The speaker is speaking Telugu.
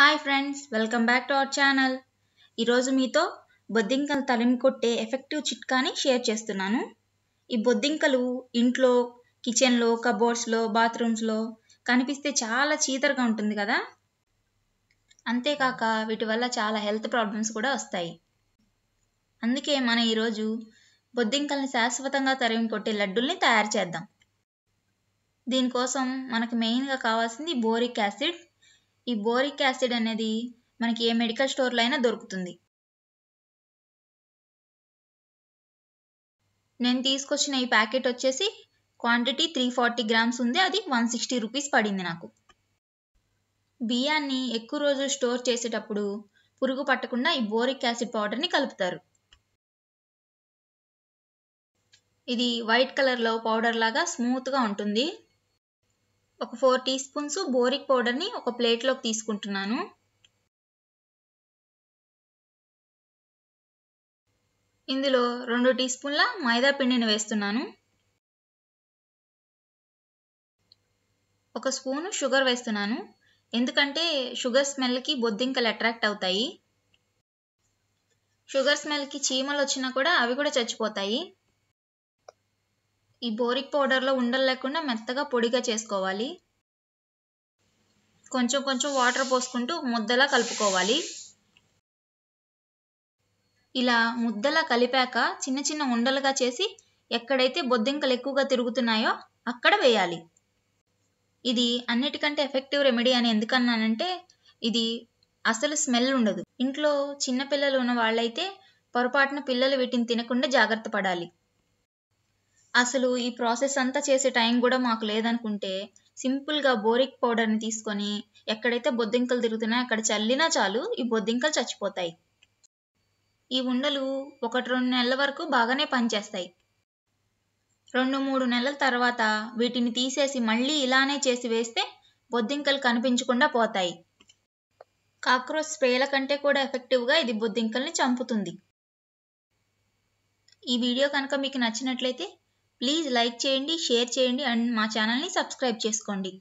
hi friends welcome back to our channel ఈరోజు మీతో బొద్దింకలు తలిమి కొట్టే ఎఫెక్టివ్ చిట్కాని షేర్ చేస్తున్నాను ఈ బొద్దింకలు ఇంట్లో కిచెన్లో కబోర్డ్స్లో బాత్రూమ్స్లో కనిపిస్తే చాలా చీతరగా ఉంటుంది కదా అంతేకాక వీటి వల్ల చాలా హెల్త్ ప్రాబ్లమ్స్ కూడా వస్తాయి అందుకే మనం ఈరోజు బొద్దింకల్ని శాశ్వతంగా తరిమి కొట్టే లడ్డుల్ని తయారు చేద్దాం దీనికోసం మనకు మెయిన్గా కావాల్సింది బోరిక్ యాసిడ్ ఈ బోరిక్ యాసిడ్ అనేది మనకి ఏ మెడికల్ స్టోర్లో అయినా దొరుకుతుంది నేను తీసుకొచ్చిన ఈ ప్యాకెట్ వచ్చేసి క్వాంటిటీ త్రీ ఫార్టీ గ్రామ్స్ ఉంది అది వన్ సిక్స్టీ రూపీస్ పడింది నాకు బియ్యాన్ని ఎక్కువ రోజులు స్టోర్ చేసేటప్పుడు పురుగు పట్టకుండా ఈ బోరిక్ యాసిడ్ పౌడర్ని కలుపుతారు ఇది వైట్ కలర్లో పౌడర్ లాగా స్మూత్గా ఉంటుంది ఒక ఫోర్ టీ స్పూన్స్ బోరిక్ పౌడర్ని ఒక ప్లేట్లోకి తీసుకుంటున్నాను ఇందులో రెండు టీ స్పూన్ల మైదా పిండిని వేస్తున్నాను ఒక స్పూన్ షుగర్ వేస్తున్నాను ఎందుకంటే షుగర్ స్మెల్కి బొద్దింకలు అట్రాక్ట్ అవుతాయి షుగర్ స్మెల్కి చీమలు వచ్చినా కూడా అవి కూడా చచ్చిపోతాయి ఈ బోరిక్ పౌడర్లో ఉండలు లేకుండా మెత్తగా పొడిగా చేసుకోవాలి కొంచెం కొంచెం వాటర్ పోసుకుంటూ ముద్దలా కలుపుకోవాలి ఇలా ముద్దలా కలిపాక చిన్న చిన్న ఉండలుగా చేసి ఎక్కడైతే బొద్దింకలు ఎక్కువగా తిరుగుతున్నాయో అక్కడ వేయాలి ఇది అన్నిటికంటే ఎఫెక్టివ్ రెమెడీ అని ఎందుకన్నానంటే ఇది అసలు స్మెల్ ఉండదు ఇంట్లో చిన్నపిల్లలు ఉన్న వాళ్ళైతే పొరపాటున పిల్లలు వీటిని తినకుండా జాగ్రత్త పడాలి అసలు ఈ ప్రాసెస్ అంతా చేసే టైం కూడా మాకు లేదనుకుంటే సింపుల్గా బోరిక్ పౌడర్ని తీసుకొని ఎక్కడైతే బొద్దింకలు తిరుగుతున్నాయో అక్కడ చల్లినా చాలు ఈ బొద్దింకలు చచ్చిపోతాయి ఈ ఉండలు ఒకటి రెండు నెలల వరకు బాగానే పనిచేస్తాయి రెండు మూడు నెలల తర్వాత వీటిని తీసేసి మళ్ళీ ఇలానే చేసి వేస్తే బొద్దింకలు కనిపించకుండా పోతాయి కాక్రోచ్ స్ప్రేల కంటే కూడా ఎఫెక్టివ్గా ఇది బొద్దింకల్ని చంపుతుంది ఈ వీడియో కనుక మీకు నచ్చినట్లయితే ప్లీజ్ లైక్ చేయండి షేర్ చేయండి అండ్ మా ఛానల్ని సబ్స్క్రైబ్ చేసుకోండి